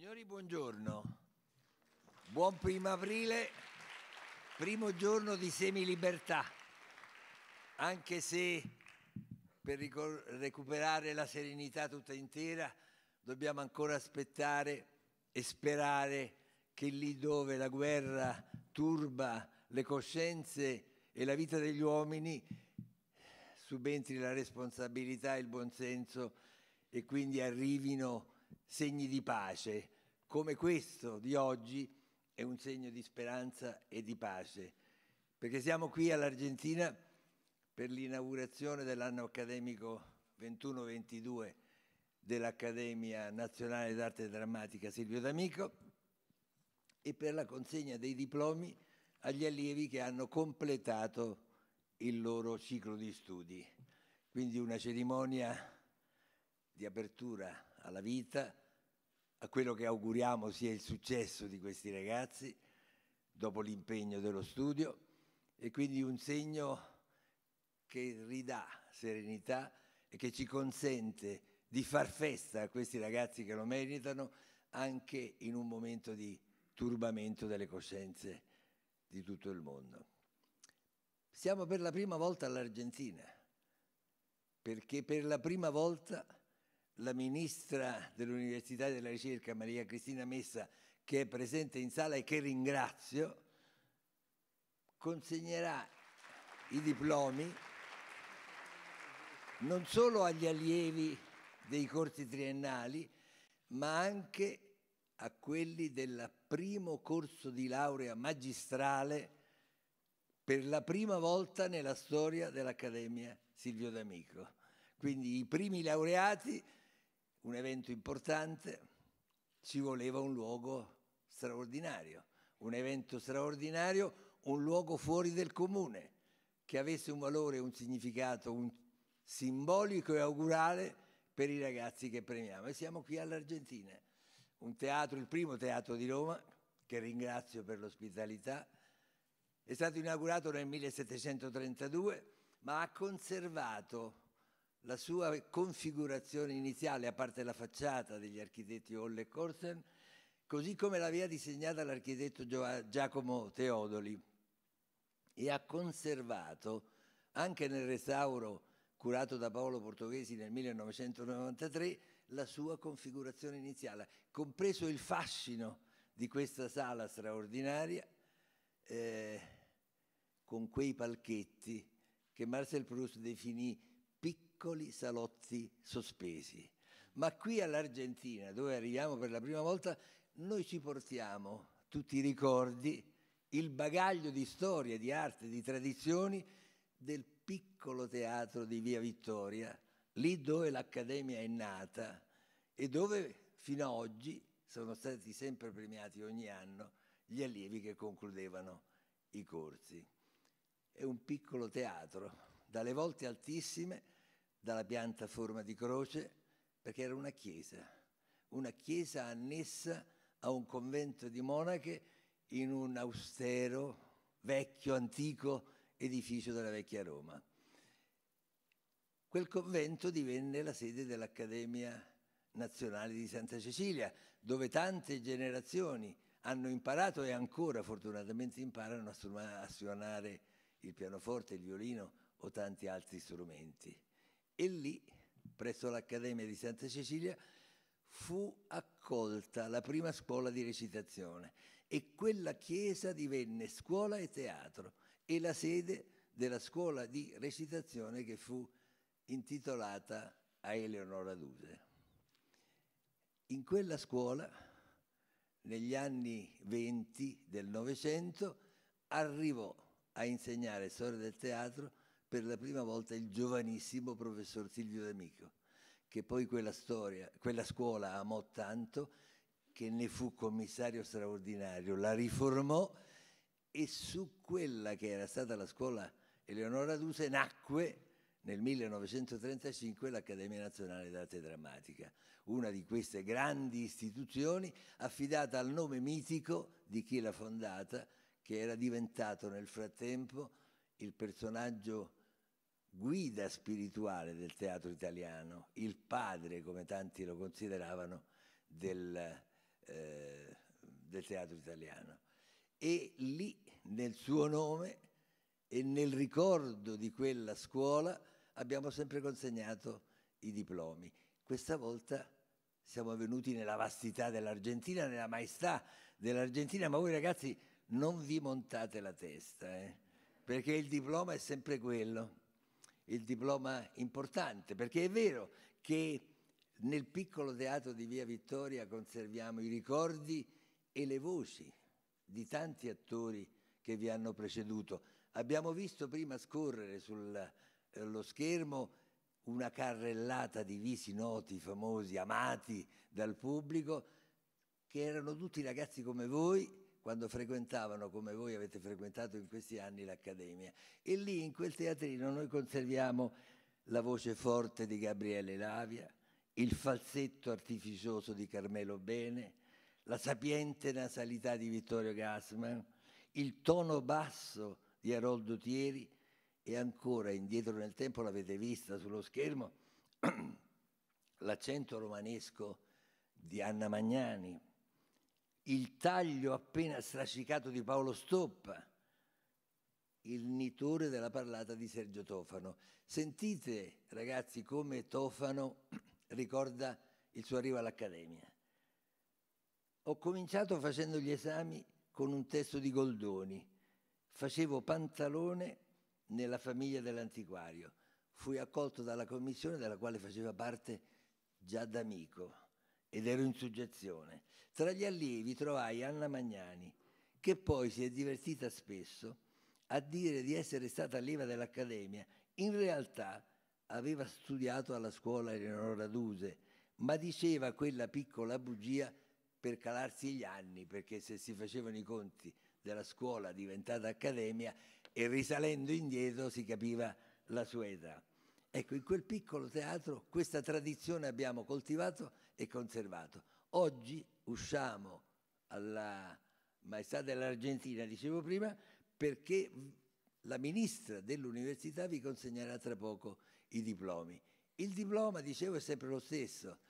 Signori, buongiorno. Buon primo aprile, primo giorno di semilibertà, anche se per recuperare la serenità tutta intera dobbiamo ancora aspettare e sperare che lì dove la guerra turba le coscienze e la vita degli uomini subentri la responsabilità e il buonsenso e quindi arrivino segni di pace come questo di oggi è un segno di speranza e di pace, perché siamo qui all'Argentina per l'inaugurazione dell'anno accademico 21-22 dell'Accademia Nazionale d'Arte Drammatica Silvio D'Amico e per la consegna dei diplomi agli allievi che hanno completato il loro ciclo di studi. Quindi una cerimonia di apertura alla vita, a quello che auguriamo sia il successo di questi ragazzi dopo l'impegno dello studio e quindi un segno che ridà serenità e che ci consente di far festa a questi ragazzi che lo meritano anche in un momento di turbamento delle coscienze di tutto il mondo. Siamo per la prima volta all'Argentina, perché per la prima volta la ministra dell'Università e della Ricerca Maria Cristina Messa, che è presente in sala e che ringrazio, consegnerà i diplomi non solo agli allievi dei corsi triennali, ma anche a quelli del primo corso di laurea magistrale per la prima volta nella storia dell'Accademia Silvio D'Amico. Quindi i primi laureati un evento importante, ci voleva un luogo straordinario, un evento straordinario, un luogo fuori del comune, che avesse un valore, un significato un simbolico e augurale per i ragazzi che premiamo. E siamo qui all'Argentina, un teatro, il primo teatro di Roma, che ringrazio per l'ospitalità, è stato inaugurato nel 1732, ma ha conservato la sua configurazione iniziale, a parte la facciata degli architetti Olle e Corsen, così come l'aveva disegnata l'architetto Giacomo Teodoli e ha conservato anche nel restauro curato da Paolo Portoghesi nel 1993 la sua configurazione iniziale, compreso il fascino di questa sala straordinaria eh, con quei palchetti che Marcel Proust definì piccoli salotti sospesi. Ma qui all'Argentina, dove arriviamo per la prima volta, noi ci portiamo tutti i ricordi, il bagaglio di storia, di arte, di tradizioni del piccolo teatro di Via Vittoria, lì dove l'Accademia è nata e dove fino ad oggi sono stati sempre premiati ogni anno gli allievi che concludevano i corsi. È un piccolo teatro, dalle volte altissime, dalla pianta a forma di croce, perché era una chiesa, una chiesa annessa a un convento di monache in un austero, vecchio, antico edificio della vecchia Roma. Quel convento divenne la sede dell'Accademia Nazionale di Santa Cecilia, dove tante generazioni hanno imparato e ancora fortunatamente imparano a suonare il pianoforte, il violino o tanti altri strumenti e lì, presso l'Accademia di Santa Cecilia, fu accolta la prima scuola di recitazione e quella chiesa divenne scuola e teatro e la sede della scuola di recitazione che fu intitolata a Eleonora Duse. In quella scuola, negli anni venti del Novecento, arrivò a insegnare storia del teatro per la prima volta il giovanissimo professor Silvio D'Amico, che poi quella, storia, quella scuola amò tanto che ne fu commissario straordinario, la riformò e su quella che era stata la scuola Eleonora Duse nacque nel 1935 l'Accademia Nazionale d'Arte Drammatica, una di queste grandi istituzioni affidata al nome mitico di chi l'ha fondata, che era diventato nel frattempo il personaggio guida spirituale del teatro italiano, il padre, come tanti lo consideravano, del, eh, del teatro italiano. E lì, nel suo nome e nel ricordo di quella scuola, abbiamo sempre consegnato i diplomi. Questa volta siamo venuti nella vastità dell'Argentina, nella maestà dell'Argentina, ma voi ragazzi non vi montate la testa, eh? perché il diploma è sempre quello il diploma importante, perché è vero che nel piccolo teatro di Via Vittoria conserviamo i ricordi e le voci di tanti attori che vi hanno preceduto. Abbiamo visto prima scorrere sullo eh, schermo una carrellata di visi noti, famosi, amati dal pubblico, che erano tutti ragazzi come voi quando frequentavano, come voi avete frequentato in questi anni, l'Accademia. E lì, in quel teatrino, noi conserviamo la voce forte di Gabriele Lavia, il falsetto artificioso di Carmelo Bene, la sapiente nasalità di Vittorio Gassman, il tono basso di Aroldo Thieri e ancora indietro nel tempo l'avete vista sullo schermo l'accento romanesco di Anna Magnani il taglio appena strascicato di Paolo Stoppa, il nitore della parlata di Sergio Tofano. Sentite ragazzi come Tofano ricorda il suo arrivo all'Accademia. Ho cominciato facendo gli esami con un testo di Goldoni. Facevo pantalone nella famiglia dell'antiquario. Fui accolto dalla commissione della quale faceva parte già d'amico ed ero in suggezione. Tra gli allievi trovai Anna Magnani, che poi si è divertita spesso a dire di essere stata allieva dell'Accademia. In realtà aveva studiato alla scuola Eleonora Duse, ma diceva quella piccola bugia per calarsi gli anni, perché se si facevano i conti della scuola diventata accademia e risalendo indietro si capiva la sua età. Ecco, in quel piccolo teatro questa tradizione abbiamo coltivato e conservato. Oggi usciamo alla Maestà dell'Argentina, dicevo prima, perché la ministra dell'università vi consegnerà tra poco i diplomi. Il diploma, dicevo, è sempre lo stesso,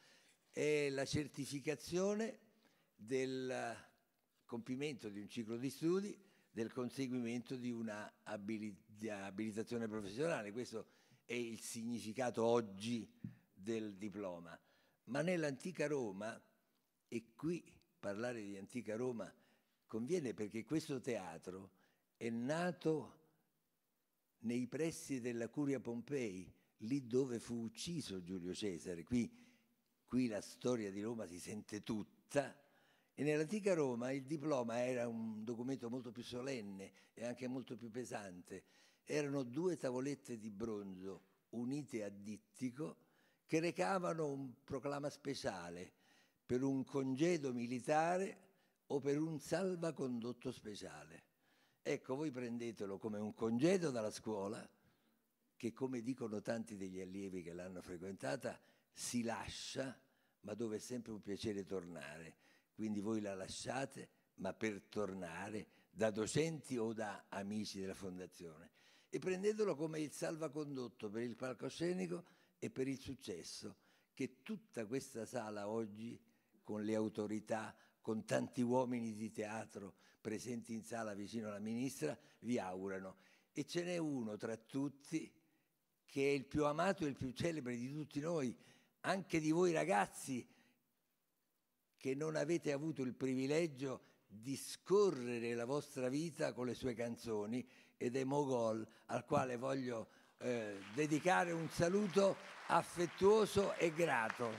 è la certificazione del compimento di un ciclo di studi, del conseguimento di una abilitazione professionale. Questo è il significato oggi del diploma. Ma nell'antica Roma, e qui parlare di antica Roma conviene perché questo teatro è nato nei pressi della Curia Pompei, lì dove fu ucciso Giulio Cesare. Qui, qui la storia di Roma si sente tutta. E nell'antica Roma il diploma era un documento molto più solenne e anche molto più pesante. Erano due tavolette di bronzo unite a dittico che recavano un proclama speciale per un congedo militare o per un salvacondotto speciale. Ecco, voi prendetelo come un congedo dalla scuola che, come dicono tanti degli allievi che l'hanno frequentata, si lascia, ma dove è sempre un piacere tornare. Quindi voi la lasciate, ma per tornare da docenti o da amici della fondazione. E prendetelo come il salvacondotto per il palcoscenico e per il successo che tutta questa sala oggi, con le autorità, con tanti uomini di teatro presenti in sala vicino alla ministra, vi augurano. E ce n'è uno tra tutti che è il più amato e il più celebre di tutti noi, anche di voi ragazzi che non avete avuto il privilegio di scorrere la vostra vita con le sue canzoni ed è Mogol al quale voglio eh, dedicare un saluto affettuoso e grato.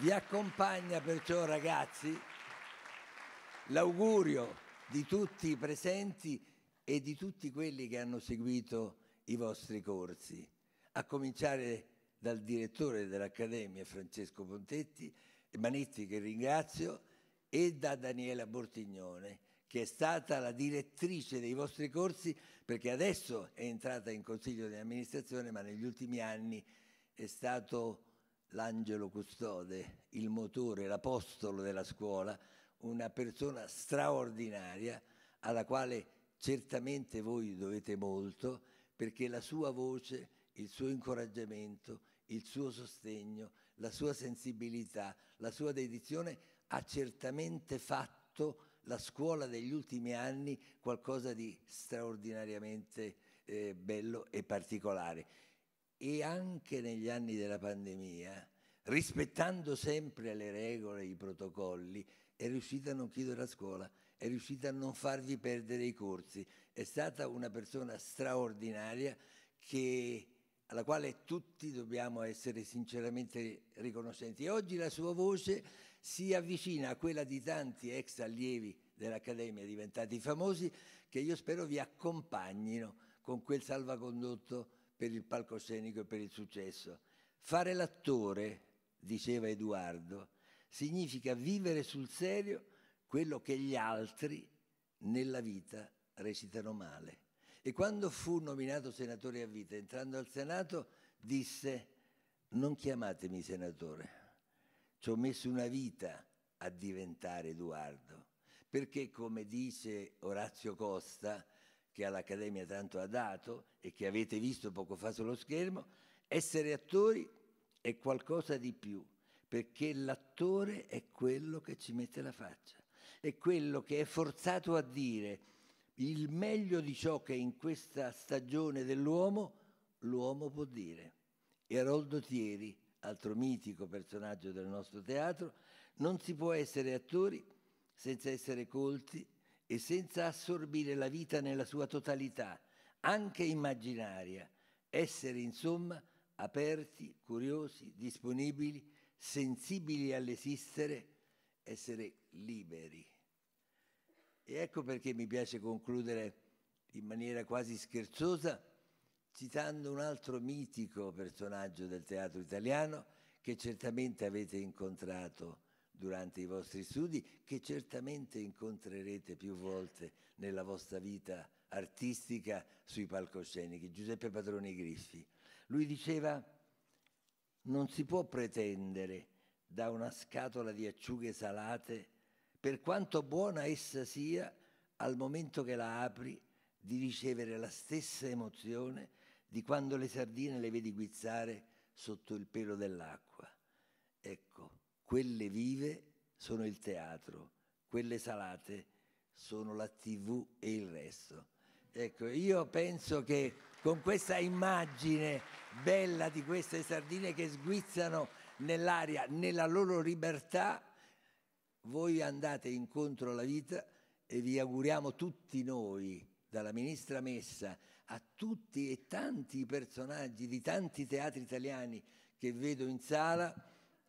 Vi accompagna perciò ragazzi l'augurio di tutti i presenti e di tutti quelli che hanno seguito i vostri corsi, a cominciare dal direttore dell'Accademia Francesco Pontetti, Manetti che ringrazio, e da Daniela Bortignone che è stata la direttrice dei vostri corsi, perché adesso è entrata in consiglio di amministrazione, ma negli ultimi anni è stato l'angelo custode, il motore, l'apostolo della scuola, una persona straordinaria alla quale certamente voi dovete molto, perché la sua voce, il suo incoraggiamento, il suo sostegno, la sua sensibilità, la sua dedizione ha certamente fatto la scuola degli ultimi anni qualcosa di straordinariamente eh, bello e particolare. E anche negli anni della pandemia, rispettando sempre le regole, i protocolli, è riuscita a non chiudere la scuola, è riuscita a non fargli perdere i corsi. È stata una persona straordinaria che, alla quale tutti dobbiamo essere sinceramente riconoscenti. E oggi la sua voce si avvicina a quella di tanti ex allievi dell'Accademia diventati famosi che io spero vi accompagnino con quel salvacondotto per il palcoscenico e per il successo. Fare l'attore, diceva Edoardo, significa vivere sul serio quello che gli altri nella vita recitano male. E quando fu nominato senatore a vita, entrando al Senato, disse non chiamatemi senatore ci ho messo una vita a diventare Edoardo, perché come dice Orazio Costa, che all'Accademia tanto ha dato e che avete visto poco fa sullo schermo, essere attori è qualcosa di più, perché l'attore è quello che ci mette la faccia, è quello che è forzato a dire il meglio di ciò che in questa stagione dell'uomo l'uomo può dire. E Aroldo Thieri, altro mitico personaggio del nostro teatro, non si può essere attori senza essere colti e senza assorbire la vita nella sua totalità, anche immaginaria, essere insomma aperti, curiosi, disponibili, sensibili all'esistere, essere liberi. E ecco perché mi piace concludere in maniera quasi scherzosa citando un altro mitico personaggio del teatro italiano che certamente avete incontrato durante i vostri studi, che certamente incontrerete più volte nella vostra vita artistica sui palcoscenici, Giuseppe Padroni Griffi. Lui diceva non si può pretendere da una scatola di acciughe salate, per quanto buona essa sia, al momento che la apri, di ricevere la stessa emozione di quando le sardine le vedi guizzare sotto il pelo dell'acqua. Ecco, quelle vive sono il teatro, quelle salate sono la tv e il resto. Ecco, io penso che con questa immagine bella di queste sardine che sguizzano nell'aria, nella loro libertà, voi andate incontro alla vita e vi auguriamo tutti noi, dalla ministra Messa a tutti e tanti i personaggi di tanti teatri italiani che vedo in sala,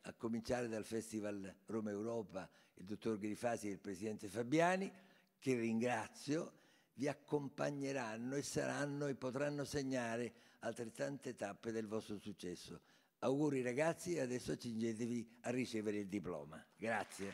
a cominciare dal Festival Roma Europa, il dottor Grifasi e il presidente Fabiani, che ringrazio, vi accompagneranno e saranno e potranno segnare altrettante tappe del vostro successo. Auguri ragazzi e adesso accingetevi a ricevere il diploma. Grazie.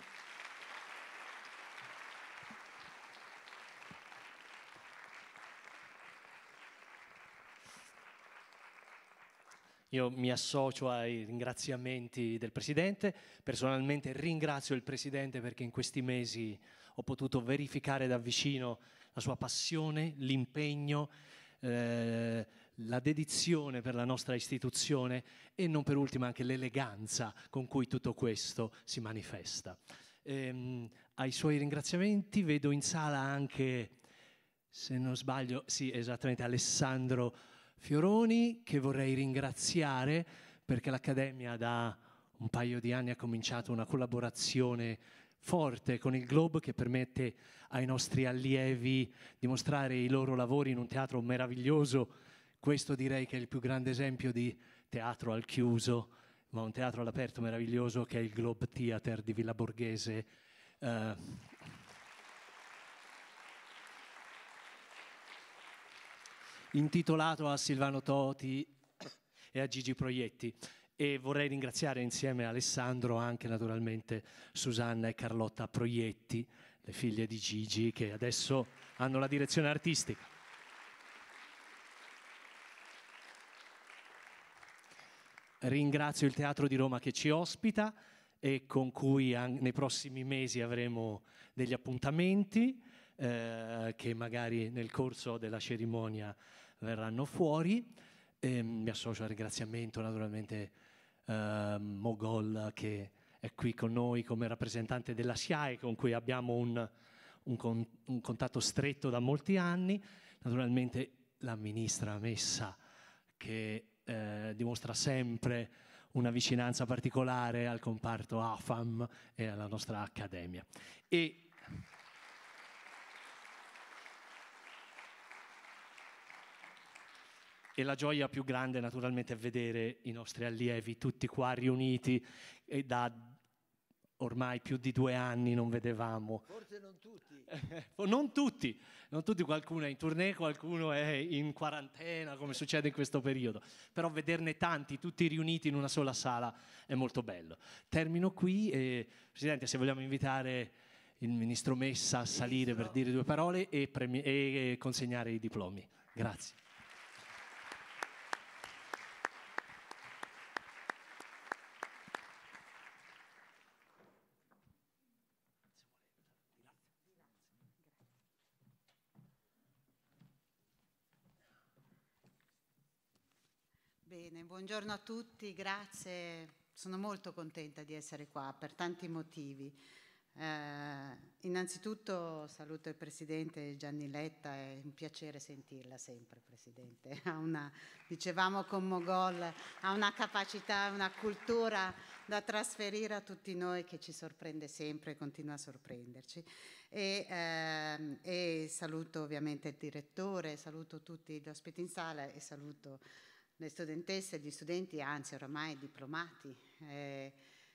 Io mi associo ai ringraziamenti del Presidente, personalmente ringrazio il Presidente perché in questi mesi ho potuto verificare da vicino la sua passione, l'impegno, eh, la dedizione per la nostra istituzione e non per ultima anche l'eleganza con cui tutto questo si manifesta. Ehm, ai suoi ringraziamenti vedo in sala anche, se non sbaglio, sì esattamente Alessandro Fioroni, che vorrei ringraziare perché l'Accademia da un paio di anni ha cominciato una collaborazione forte con il Globe che permette ai nostri allievi di mostrare i loro lavori in un teatro meraviglioso. Questo direi che è il più grande esempio di teatro al chiuso, ma un teatro all'aperto meraviglioso che è il Globe Theater di Villa Borghese. Eh, intitolato a Silvano Toti e a Gigi Proietti e vorrei ringraziare insieme a Alessandro anche naturalmente Susanna e Carlotta Proietti, le figlie di Gigi che adesso hanno la direzione artistica. Ringrazio il Teatro di Roma che ci ospita e con cui nei prossimi mesi avremo degli appuntamenti eh, che magari nel corso della cerimonia verranno fuori. E ehm, mi associo al ringraziamento naturalmente eh, Mogol che è qui con noi come rappresentante della SIAE con cui abbiamo un, un, con, un contatto stretto da molti anni. Naturalmente la ministra Messa che eh, dimostra sempre una vicinanza particolare al comparto AFAM e alla nostra accademia. E e la gioia più grande naturalmente è vedere i nostri allievi tutti qua riuniti e da ormai più di due anni non vedevamo. Forse non tutti. non tutti, non tutti, qualcuno è in tournée, qualcuno è in quarantena, come succede in questo periodo, però vederne tanti, tutti riuniti in una sola sala, è molto bello. Termino qui e, Presidente, se vogliamo invitare il Ministro Messa a salire Ministro. per dire due parole e, e consegnare i diplomi. Grazie. buongiorno a tutti, grazie. Sono molto contenta di essere qua per tanti motivi. Eh, innanzitutto saluto il Presidente Gianni Letta, è un piacere sentirla sempre Presidente, ha una, dicevamo con Mogol, ha una capacità, una cultura da trasferire a tutti noi che ci sorprende sempre e continua a sorprenderci. E, ehm, e saluto ovviamente il Direttore, saluto tutti gli ospiti in sala e saluto le studentesse e gli studenti, anzi oramai diplomati, eh,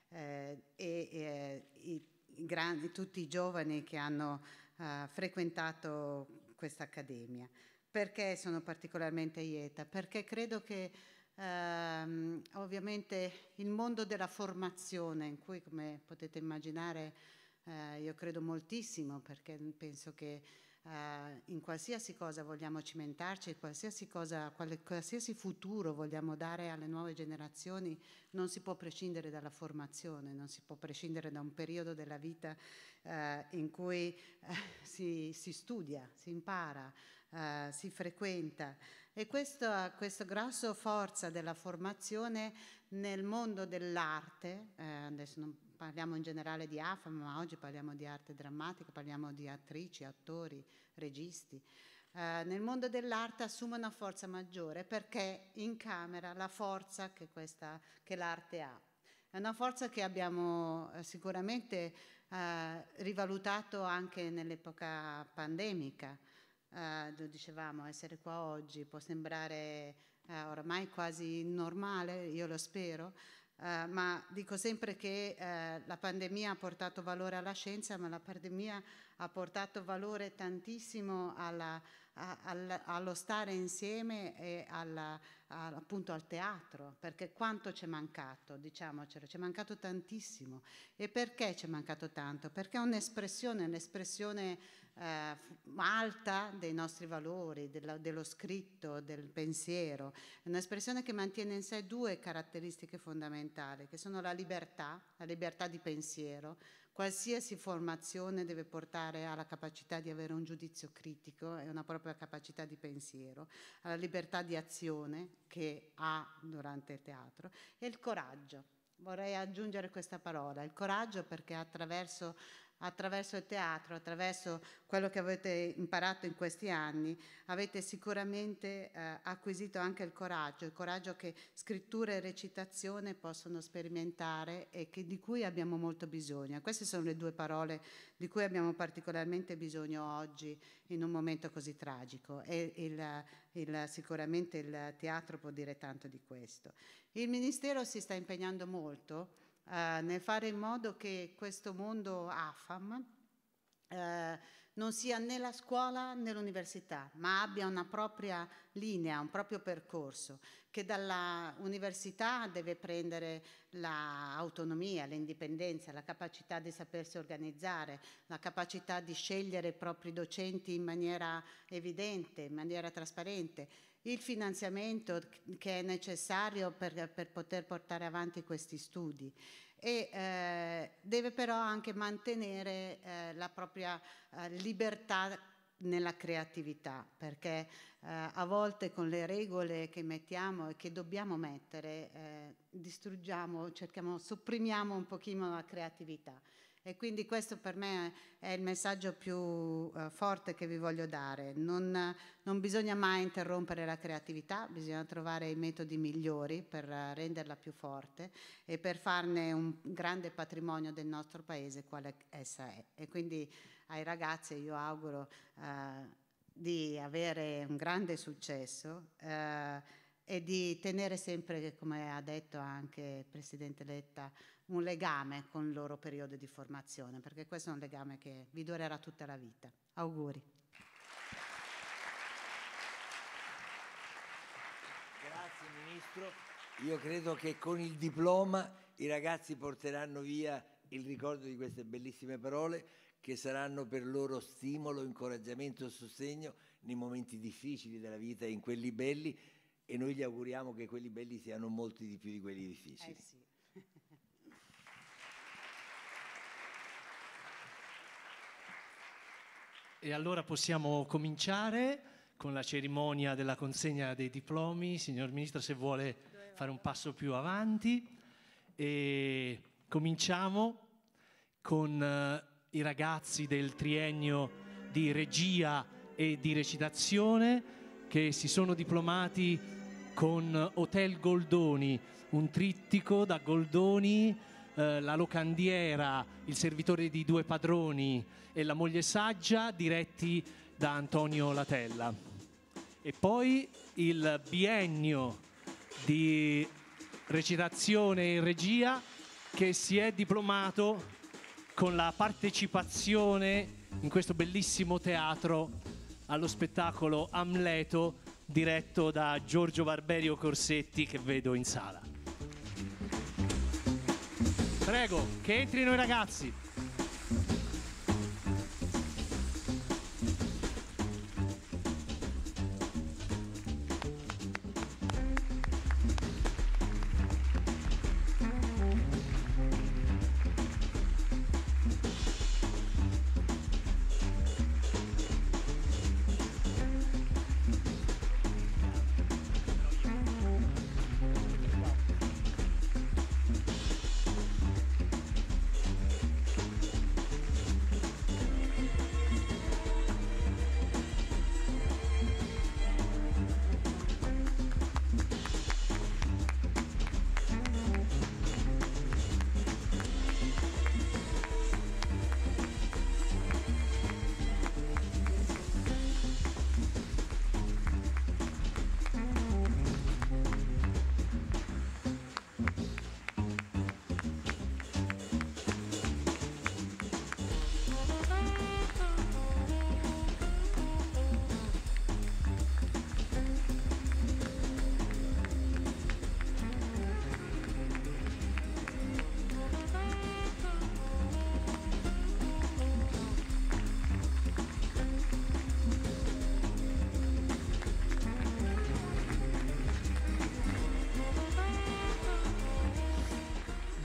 eh, e, eh, i grandi, tutti i giovani che hanno eh, frequentato questa accademia. Perché sono particolarmente lieta? Perché credo che ehm, ovviamente il mondo della formazione, in cui come potete immaginare eh, io credo moltissimo, perché penso che eh, in qualsiasi cosa vogliamo cimentarci, qualsiasi, cosa, quale, qualsiasi futuro vogliamo dare alle nuove generazioni, non si può prescindere dalla formazione, non si può prescindere da un periodo della vita eh, in cui eh, si, si, studia, si impara, eh, si frequenta. E questo grosso forza della formazione nel mondo dell'arte, eh, adesso non parliamo in generale di AFAM, ma oggi parliamo di arte drammatica, parliamo di attrici, attori, registi. Eh, nel mondo dell'arte assume una forza maggiore perché in camera la forza che, questa, che l'arte ha. È una forza che abbiamo eh, sicuramente eh, rivalutato anche nell'epoca pandemica. Eh, lo dicevamo, essere qua oggi può sembrare eh, ormai quasi normale, io lo spero, eh, ma dico sempre che uh, la pandemia ha portato valore alla scienza, ma la pandemia ha portato valore tantissimo alla, a, al, allo stare insieme e alla, a, appunto al teatro, perché quanto ci è mancato, diciamocelo, ci è mancato tantissimo. E perché ci è mancato tanto? Perché è un'espressione, un'espressione eh, alta dei nostri valori, della, dello scritto, del pensiero. È un'espressione che mantiene in sé due caratteristiche fondamentali, che sono la libertà, la libertà di pensiero, qualsiasi formazione deve portare alla capacità di avere un giudizio critico e una propria capacità di pensiero, alla libertà di azione che ha durante il teatro e il coraggio. Vorrei aggiungere questa parola, il coraggio perché attraverso attraverso il teatro, attraverso quello che avete imparato in questi anni, avete sicuramente eh, acquisito anche il coraggio, il coraggio che scrittura e recitazione possono sperimentare e che, di cui abbiamo molto bisogno. Queste sono le due parole di cui abbiamo particolarmente bisogno oggi in un momento così tragico e il, il, sicuramente il teatro può dire tanto di questo. Il Ministero si sta impegnando molto eh, nel fare in modo che questo mondo AFAM eh, non sia né la scuola né l'università, ma abbia una propria linea, un proprio percorso, che dall'università deve prendere l'autonomia, l'indipendenza, la capacità di sapersi organizzare, la capacità di scegliere i propri docenti in maniera evidente, in maniera trasparente, il finanziamento che è necessario per, per poter portare avanti questi studi e eh, deve però anche mantenere eh, la propria eh, libertà nella creatività, perché eh, a volte con le regole che mettiamo e che dobbiamo mettere eh, distruggiamo, cerchiamo, sopprimiamo un pochino la creatività. E quindi questo per me è il messaggio più uh, forte che vi voglio dare. Non, non, bisogna mai interrompere la creatività, bisogna trovare i metodi migliori per renderla più forte e per farne un grande patrimonio del nostro paese quale essa è. E quindi ai ragazzi io auguro uh, di avere un grande successo eh, e di tenere sempre, come ha detto anche il Presidente Letta, un legame con il loro periodo di formazione, perché questo è un legame che vi durerà tutta la vita. Auguri. Grazie Ministro, io credo che con il diploma i ragazzi porteranno via il ricordo di queste bellissime parole che saranno per loro stimolo, incoraggiamento e sostegno nei momenti difficili della vita e in quelli belli e noi gli auguriamo che quelli belli siano molti di più di quelli difficili. Eh sì. E allora possiamo cominciare con la cerimonia della consegna dei diplomi. Signor Ministro, se vuole fare un passo più avanti. E cominciamo con eh, i ragazzi del triennio di regia e di recitazione che si sono diplomati con Hotel Goldoni, un trittico da Goldoni, eh, la locandiera, il servitore di due padroni e la moglie saggia, diretti da Antonio Latella. E poi il biennio di recitazione e regia che si è diplomato con la partecipazione in questo bellissimo teatro allo spettacolo Amleto diretto da Giorgio Barberio Corsetti che vedo in sala. Prego, che entrino i ragazzi.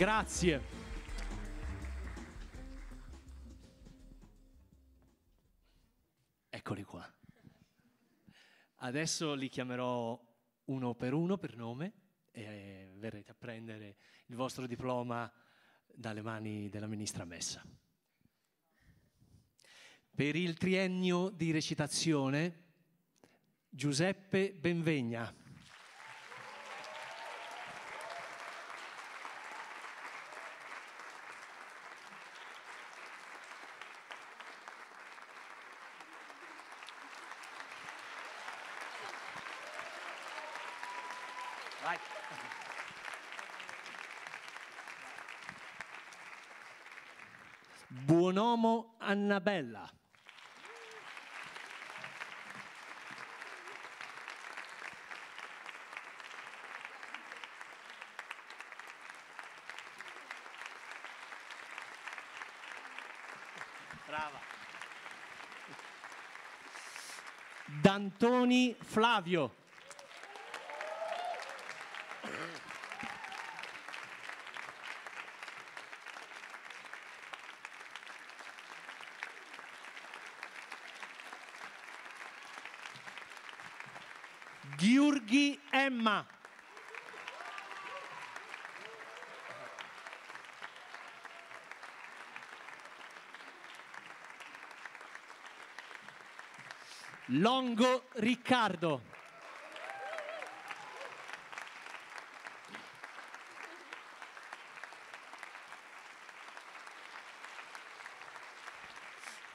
Grazie. Eccoli qua. Adesso li chiamerò uno per uno per nome e verrete a prendere il vostro diploma dalle mani della ministra Messa. Per il triennio di recitazione Giuseppe Benvegna. Annabella. Brava. D'Antoni Flavio. Ghiurghi Emma. Longo Riccardo.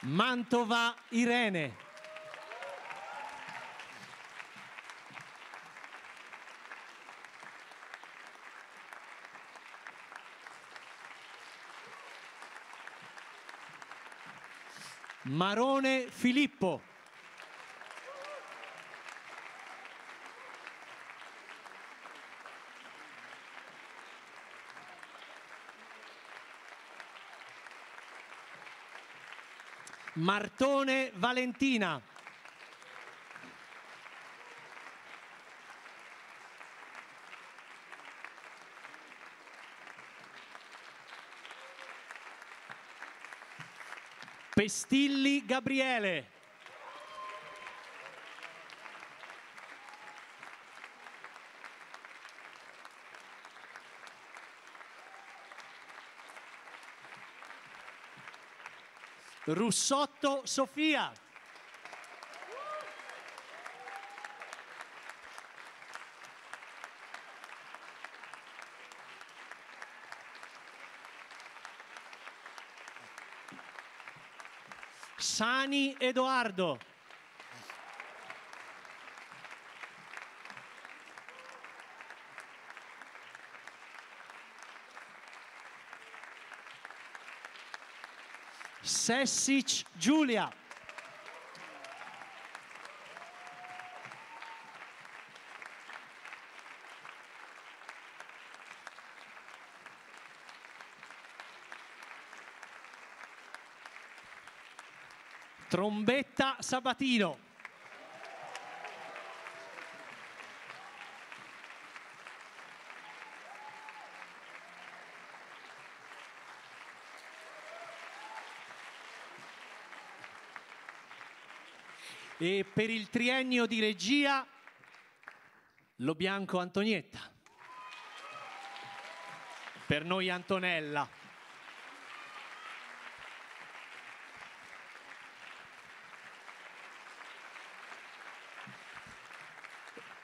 Mantova Irene. Marone Filippo. Martone Valentina. Pestilli Gabriele. Russotto Sofia. Sani Edoardo. Sessic Giulia. trombetta Sabatino. E per il triennio di regia Lo Bianco Antonietta. Per noi Antonella.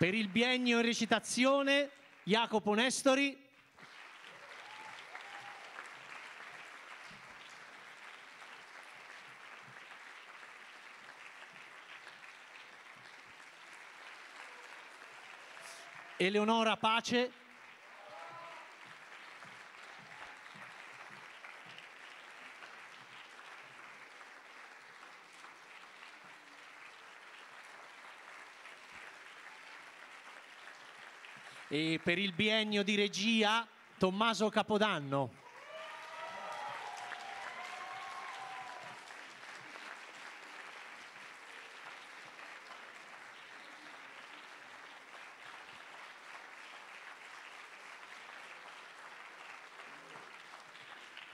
Per il biennio in recitazione, Jacopo Nestori. Eleonora Pace. E per il biennio di regia Tommaso Capodanno.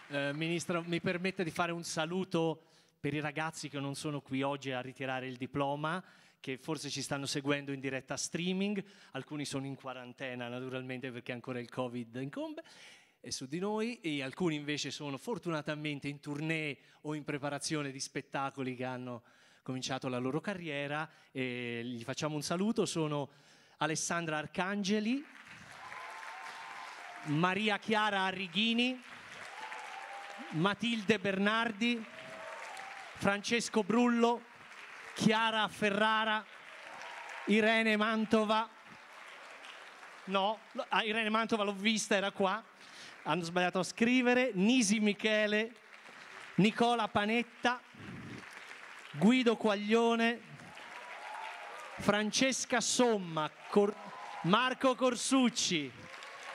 Eh, Ministro, mi permette di fare un saluto per i ragazzi che non sono qui oggi a ritirare il diploma che forse ci stanno seguendo in diretta streaming, alcuni sono in quarantena naturalmente perché ancora il Covid incombe e su di noi e alcuni invece sono fortunatamente in tournée o in preparazione di spettacoli che hanno cominciato la loro carriera e gli facciamo un saluto, sono Alessandra Arcangeli, Maria Chiara Arrighini, Matilde Bernardi, Francesco Brullo, Chiara Ferrara, Irene Mantova. No, ah, Irene Mantova l'ho vista, era qua. Hanno sbagliato a scrivere. Nisi Michele, Nicola Panetta, Guido Quaglione, Francesca Somma, Cor- Marco Corsucci,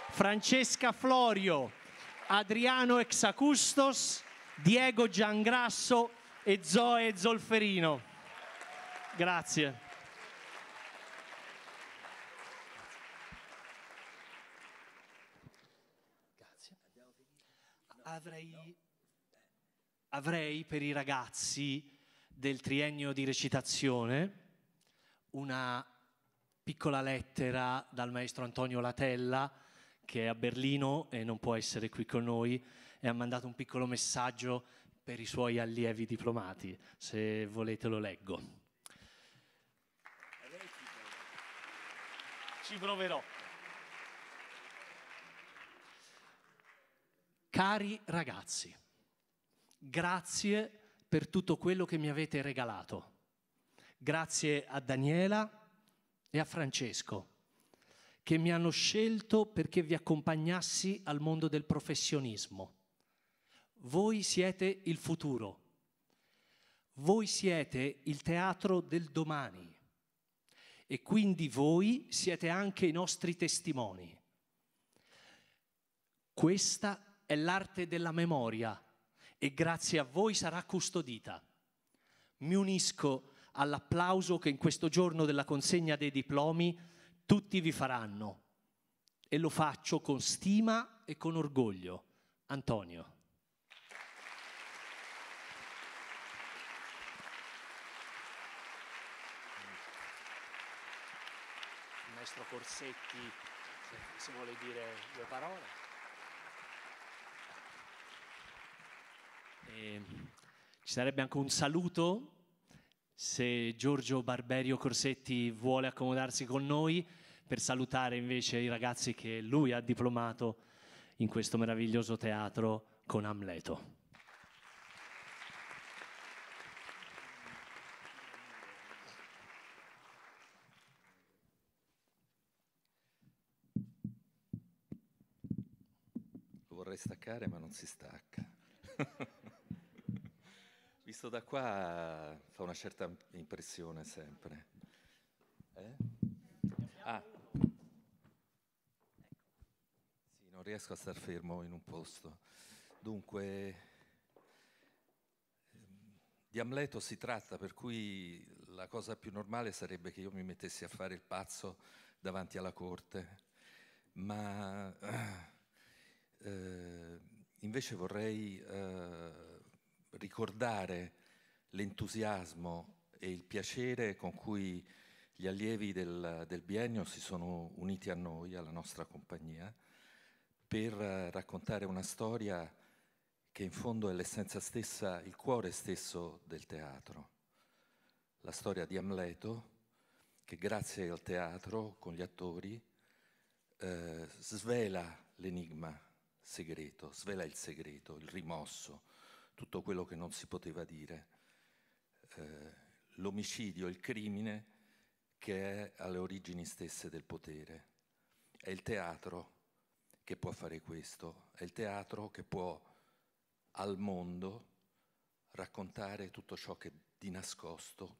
Francesca Florio, Adriano Exacustos, Diego Giangrasso e Zoe Zolferino. Grazie. Grazie. Avrei, avrei per i ragazzi del triennio di recitazione una piccola lettera dal maestro Antonio Latella che è a Berlino e non può essere qui con noi e ha mandato un piccolo messaggio per i suoi allievi diplomati, se volete lo leggo. Ci proverò. Cari ragazzi, grazie per tutto quello che mi avete regalato. Grazie a Daniela e a Francesco che mi hanno scelto perché vi accompagnassi al mondo del professionismo. Voi siete il futuro. Voi siete il teatro del domani e quindi voi siete anche i nostri testimoni. Questa è l'arte della memoria e grazie a voi sarà custodita. Mi unisco all'applauso che in questo giorno della consegna dei diplomi tutti vi faranno e lo faccio con stima e con orgoglio. Antonio. ministro Corsetti se vuole dire due parole. E ci sarebbe anche un saluto se Giorgio Barberio Corsetti vuole accomodarsi con noi per salutare invece i ragazzi che lui ha diplomato in questo meraviglioso teatro con Amleto. staccare ma non si stacca. Visto da qua fa una certa impressione sempre. Eh? Ah. Sì, non riesco a star fermo in un posto. Dunque, ehm, di Amleto si tratta, per cui la cosa più normale sarebbe che io mi mettessi a fare il pazzo davanti alla corte, ma... Eh, eh, invece vorrei eh, ricordare l'entusiasmo e il piacere con cui gli allievi del, del, biennio si sono uniti a noi, alla nostra compagnia, per eh, raccontare una storia che in fondo è l'essenza stessa, il cuore stesso del teatro. La storia di Amleto, che grazie al teatro, con gli attori, eh, svela l'enigma segreto, svela il segreto, il rimosso, tutto quello che non si poteva dire, eh, l'omicidio, il crimine che è alle origini stesse del potere. È il teatro che può fare questo, è il teatro che può al mondo raccontare tutto ciò che di nascosto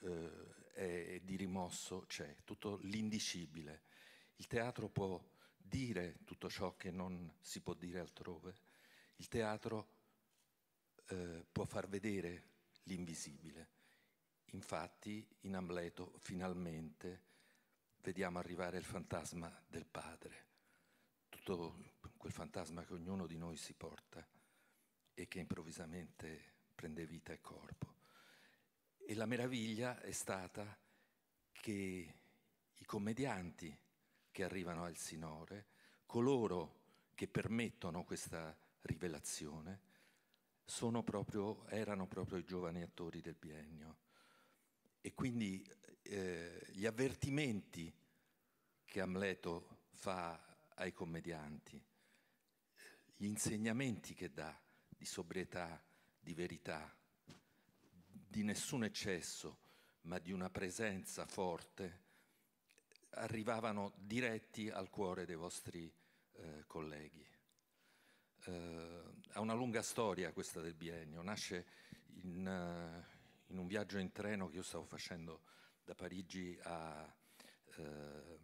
eh, e di rimosso c'è, tutto l'indicibile. Il teatro può dire tutto ciò che non si può dire altrove. Il teatro eh, può far vedere l'invisibile. Infatti in Amleto finalmente vediamo arrivare il fantasma del padre, tutto quel fantasma che ognuno di noi si porta e che improvvisamente prende vita e corpo. E la meraviglia è stata che i commedianti che arrivano al Sinore, coloro che permettono questa rivelazione, proprio, erano proprio i giovani attori del biennio. E quindi eh, gli avvertimenti che Amleto fa ai commedianti, gli insegnamenti che dà di sobrietà, di verità, di nessun eccesso, ma di una presenza forte, arrivavano diretti al cuore dei vostri eh, colleghi. Eh, ha una lunga storia questa del biennio, nasce in, uh, in, un viaggio in treno che io stavo facendo da Parigi a eh,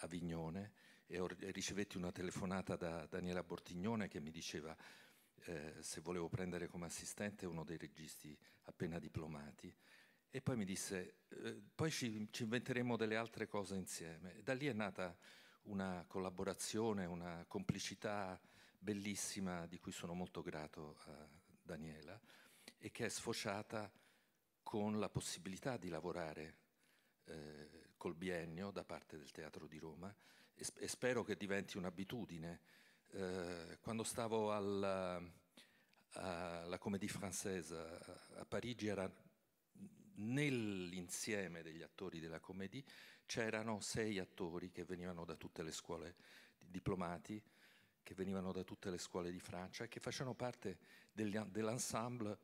Avignone e, ho, e, ricevetti una telefonata da Daniela Bortignone che mi diceva eh, se volevo prendere come assistente uno dei registi appena diplomati e poi mi disse, eh, poi ci, ci, inventeremo delle altre cose insieme. Da lì è nata una collaborazione, una complicità bellissima di cui sono molto grato a Daniela e che è sfociata con la possibilità di lavorare eh, col biennio da parte del Teatro di Roma e, e spero che diventi un'abitudine. Eh, quando stavo alla, alla Comédie Française a, a Parigi era nell'insieme degli attori della commedia c'erano sei attori che venivano da tutte le scuole diplomati, che venivano da tutte le scuole di Francia e che facevano parte dell'ensemble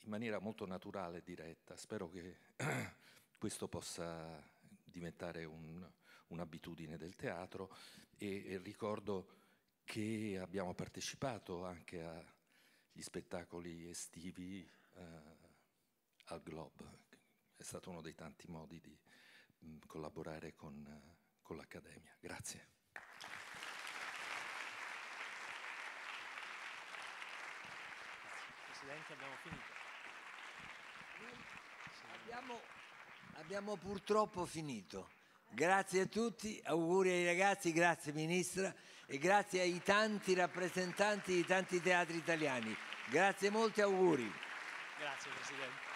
in maniera molto naturale e diretta. Spero che questo possa diventare un, un'abitudine del teatro e, e ricordo che abbiamo partecipato anche agli spettacoli estivi eh, al Globe, è stato uno dei tanti modi di mm, collaborare con, eh, con l'Accademia. Grazie. Presidente, abbiamo finito. Abbiamo, abbiamo purtroppo finito. Grazie a tutti, auguri ai ragazzi, grazie Ministra e grazie ai tanti rappresentanti di tanti teatri italiani. Grazie molti auguri. Grazie Presidente.